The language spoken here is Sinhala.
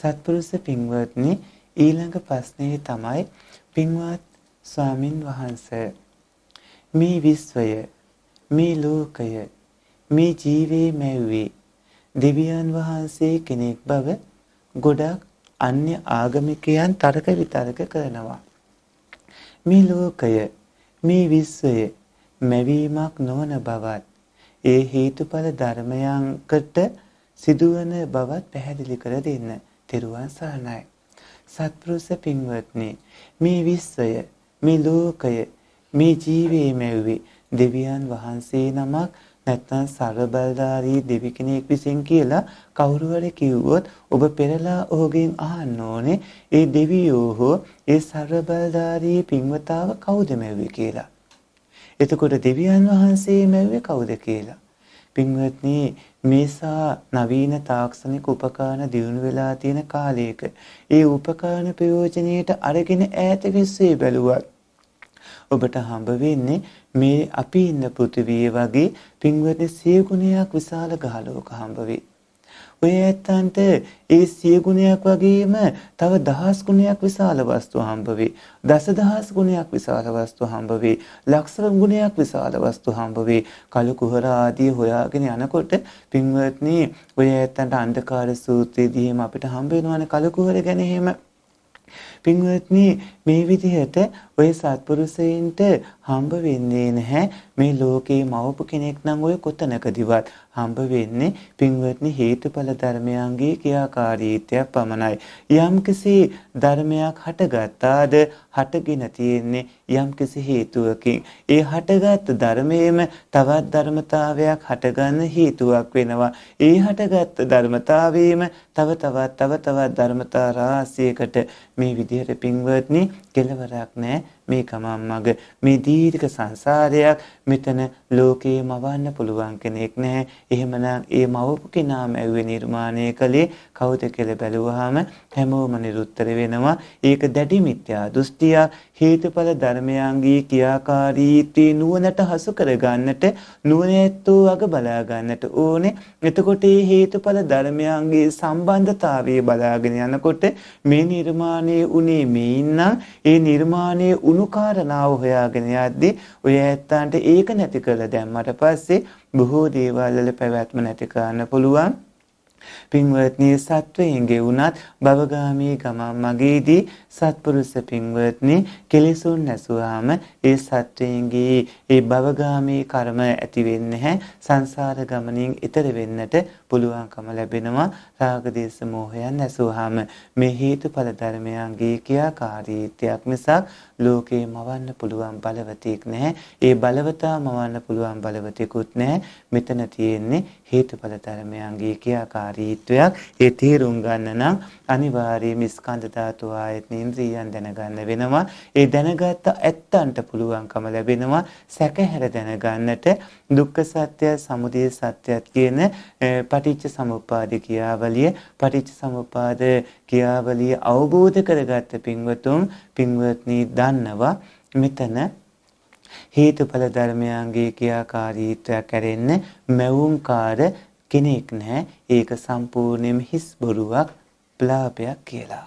සත්පුරුෂ පින්වත්නි ඊළඟ ප්‍රශ්නේ තමයි පින්වත් ස්වාමින් වහන්සේ මේ විශ්වය මේ ලෝකය මේ ජීවේ මැව්වේ දෙවියන් වහන්සේ කෙනෙක් බව ගොඩක් අන්‍ය ආගමිකයන් තර්ක විතර්ක කරනවා මේ ලෝකය මේ විශ්වය මැවීමක් නොවන බවත් ඒ හේතුඵල ධර්මයන්කට සිදුවන බවත් පැහැදිලි කර දෙන්න. තෙරුවන් සරණයි. සත්පුරුෂ පින්වත්නි මේ විශ්වය මේ ලෝකය මේ ජීවේ මැව්වේ දෙවියන් වහන්සේ නමක් නැත්නම් සර්වබලධාරී දෙවි කෙනෙක් විසින් කියලා කවුරු හරි කිව්වොත් ඔබ පෙරලා ඔහුගෙන් අහන්න ඕනේ ඒ දෙවියෝ හෝ ඒ සර්වබලධාරී පින්වතාව කවුද මැව්වේ කියලා. එතකොට දෙවියන් වහන්සේ මැව්වේ කවුද කියලා? පින්වත්නි මේසා නවීන තාක්ෂණික උපකරණ දියුණු වෙලා තියෙන කාලයක ඒ උපකරණ ප්‍රයෝජනීයට අරගෙන ඈත විශ්වයේ බැලුවත් ඔබට හම්බ වෙන්නේ මේ අපි ඉන්න පෘථිවිය වගේ පින්වත්නි සිය ගුණයක් විශාල ගහලෝක හම්බ වෙයි. ඔය ඇත්තන්ට ඒ සිය ගුණයක් වගේම තව දහස් ගුණයක් විශාල වස්තු හම්බ වේ. දසදහස් ගුණයක් විශාල වස්තු හම්බ වේ. ලක්ෂ ගුණයක් විශාල වස්තු හම්බ වේ. කළු කුහර ආදී හොයාගෙන යනකොට පින්වත්නි ඔය ඇත්තන්ට අන්ධකාර සූත්‍රයේදීම අපිට හම්බ වෙනවනේ කළු කුහර ගැන එහෙම පින්වත්නි මේ විදිහට ඔය සත්පුරුෂයන්ට හම්බ වෙන්නේ නැහැ මේ ලෝකේ මවපු කෙනෙක් නම් ඔය කොතනකදිවත් හම්බ වෙන්නේ පින්වත්නි හේතුඵල ධර්මයන්ගේ ක්‍රියාකාරීත්වයක් පමණයි යම්කිසි ධර්මයක් හටගත්තාද හටගෙන තියෙන්නේ යම්කිසි හේතුවකින් ඒ හටගත් ධර්මයේම තවත් ධර්මතාවයක් හටගන්න හේතුවක් වෙනවා ඒ හටගත් ධර්මතාවයේම තව තවත් තව තවත් ධර්මතා රාශියකට මේ විදිහට පින්වත්නි කෙලවරක් නැහැ මේ ගමන් මග මේ දීර්ඝ සංසාරයක් මෙතන ලෝකේ මවන්න පුළුවන් කෙනෙක් නැහැ. එහෙමනම් ඒ මවපු කෙනාම ඇව්වේ නිර්මාණය කළේ කවුද කියලා බැලුවාම හැමෝම නිරුත්තර වෙනවා. ඒක දැඩි මිත්‍යා දෘෂ්ටිය හේතුඵල ධර්මයන්ගේ ක්‍රියාකාරීත්වයේ නුවණට හසු කරගන්නට නුවණැත්තෝ අග බලා ගන්නට ඕනේ. එතකොට මේ හේතුඵල ධර්මයන්ගේ සම්බන්ධතාවය බලාගෙන යනකොට මේ නිර්මාණයේ උනේ මේ ඉන්නම් ඒ නිර්මාණයේ උණු ලුණු කාරණාව හොයාගෙන යද්දී ඔය ඇත්තන්ට ඒක නැති කළ දැම්මට පස්සේ බොහෝ දේවල් වල පැවැත්ම නැති කරන්න පුළුවන්. පින්වත්නි සත්වයන්ගේ වුණත් භවගාමී ගමන් මගේදී සත්පුරුෂ පින්වත්නි කෙලෙසුන් නැසුවාම ඒ සත්වයන්ගේ ඒ භවගාමී කර්ම ඇති වෙන්නේ නැහැ සංසාර ගමනින් ඈතර වෙන්නට පුළුවන්කම ලැබෙනවා රාග දේශ මොහයන් නැසුවාම මේ හේතුඵල ධර්මයන්ගේ ක්‍රියාකාරීත්වයක් නිසා ලෝකේ මවන්න පුළුවන් බලවතෙක් නැහැ ඒ බලවතා මවන්න පුළුවන් බලවතෙකුත් නැහැ මෙතන තියෙන්නේ හේතුඵල ධර්මයන්ගේ ක්‍රියාකාරීත්වය කාර්යීත්වයක්. ඒ තේරුම් ගන්න නම් අනිවාර්යයෙන්ම ස්කන්ධ ධාතු ආයතන ඉන්ද්‍රියයන් දැනගන්න වෙනවා. ඒ දැනගත් ඇත්තන්ට පුළුවන්කම ලැබෙනවා සැකහැර දැනගන්නට දුක්ඛ සත්‍ය, සමුදය සත්‍යත් කියන පටිච්ච සමුප්පාද කියාවලිය, පටිච්ච සමුප්පාද කියාවලිය අවබෝධ කරගත්ත පින්වතුන් පින්වත්නි දන්නවා මෙතන හේතුඵල ධර්මයන්ගේ ක්‍රියාකාරීත්වයක් ඇරෙන්න මැවුම්කාර කෙනෙක් නැහැ. ඒක සම්පූර්ණයෙන්ම හිස් බොරුවක්, බ්ලාපයක් කියලා.